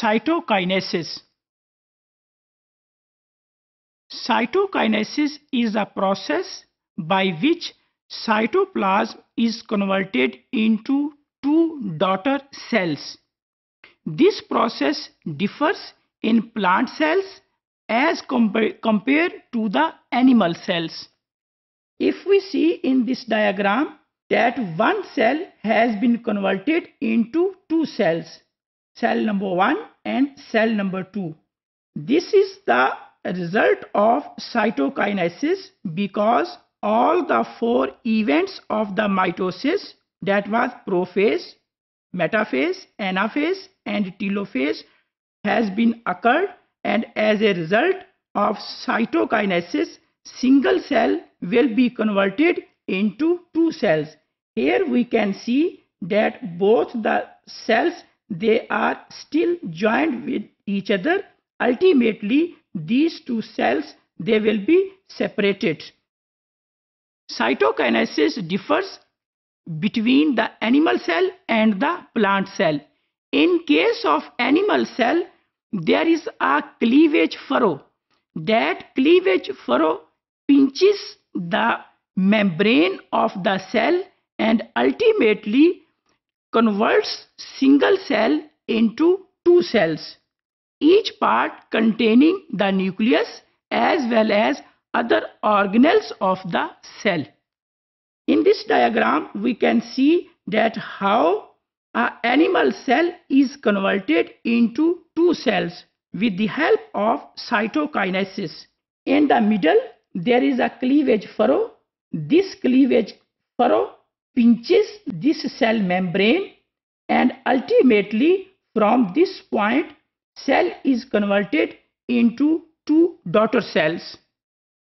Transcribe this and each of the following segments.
Cytokinesis Cytokinesis is a process by which cytoplasm is converted into two daughter cells. This process differs in plant cells as compa compared to the animal cells. If we see in this diagram that one cell has been converted into two cells cell number 1 and cell number 2. This is the result of cytokinesis because all the four events of the mitosis that was prophase, metaphase, anaphase and telophase has been occurred and as a result of cytokinesis single cell will be converted into two cells. Here we can see that both the cells they are still joined with each other. Ultimately, these two cells, they will be separated. Cytokinesis differs between the animal cell and the plant cell. In case of animal cell, there is a cleavage furrow. That cleavage furrow pinches the membrane of the cell and ultimately converts single cell into two cells, each part containing the nucleus as well as other organelles of the cell. In this diagram, we can see that how an animal cell is converted into two cells with the help of cytokinesis. In the middle, there is a cleavage furrow. This cleavage furrow pinches this cell membrane and ultimately from this point cell is converted into two daughter cells.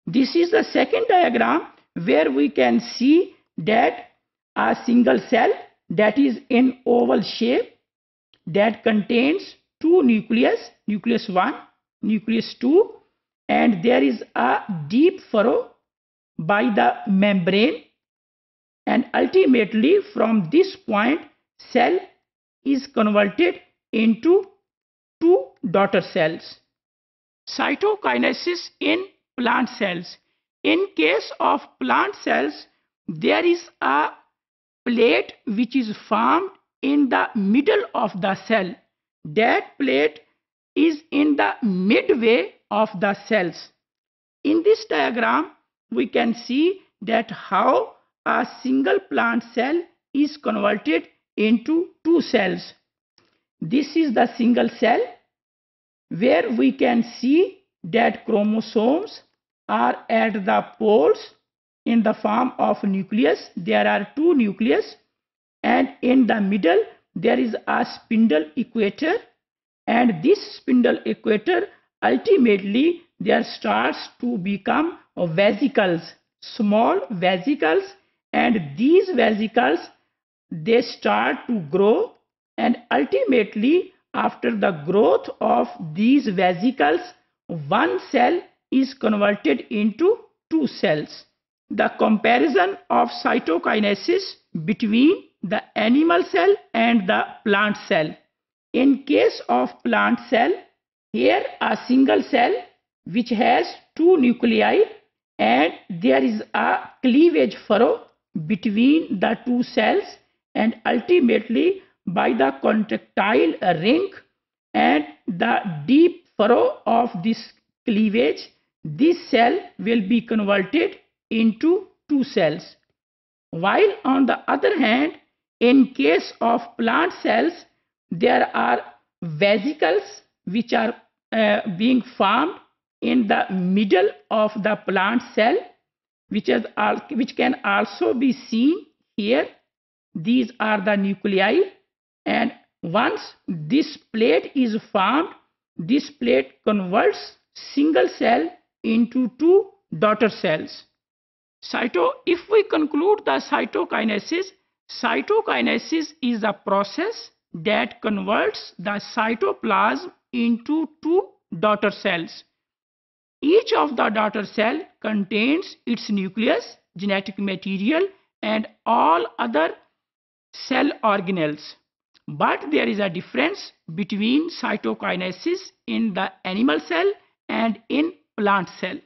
This is the second diagram where we can see that a single cell that is in oval shape that contains two nucleus, nucleus 1, nucleus 2 and there is a deep furrow by the membrane and ultimately from this point cell is converted into two daughter cells. Cytokinesis in plant cells. In case of plant cells, there is a plate which is formed in the middle of the cell. That plate is in the midway of the cells. In this diagram, we can see that how a single plant cell is converted into two cells. This is the single cell where we can see that chromosomes are at the poles in the form of nucleus. There are two nucleus and in the middle there is a spindle equator and this spindle equator ultimately there starts to become vesicles, small vesicles and these vesicles they start to grow and ultimately after the growth of these vesicles one cell is converted into two cells the comparison of cytokinesis between the animal cell and the plant cell in case of plant cell here a single cell which has two nuclei and there is a cleavage furrow between the two cells and ultimately by the contractile ring and the deep furrow of this cleavage, this cell will be converted into two cells. While on the other hand, in case of plant cells, there are vesicles which are uh, being formed in the middle of the plant cell which, is, which can also be seen here. These are the nuclei and once this plate is formed, this plate converts single cell into two daughter cells. Cyto, if we conclude the cytokinesis, cytokinesis is a process that converts the cytoplasm into two daughter cells. Each of the daughter cell contains its nucleus, genetic material and all other cell organelles. But there is a difference between cytokinesis in the animal cell and in plant cell.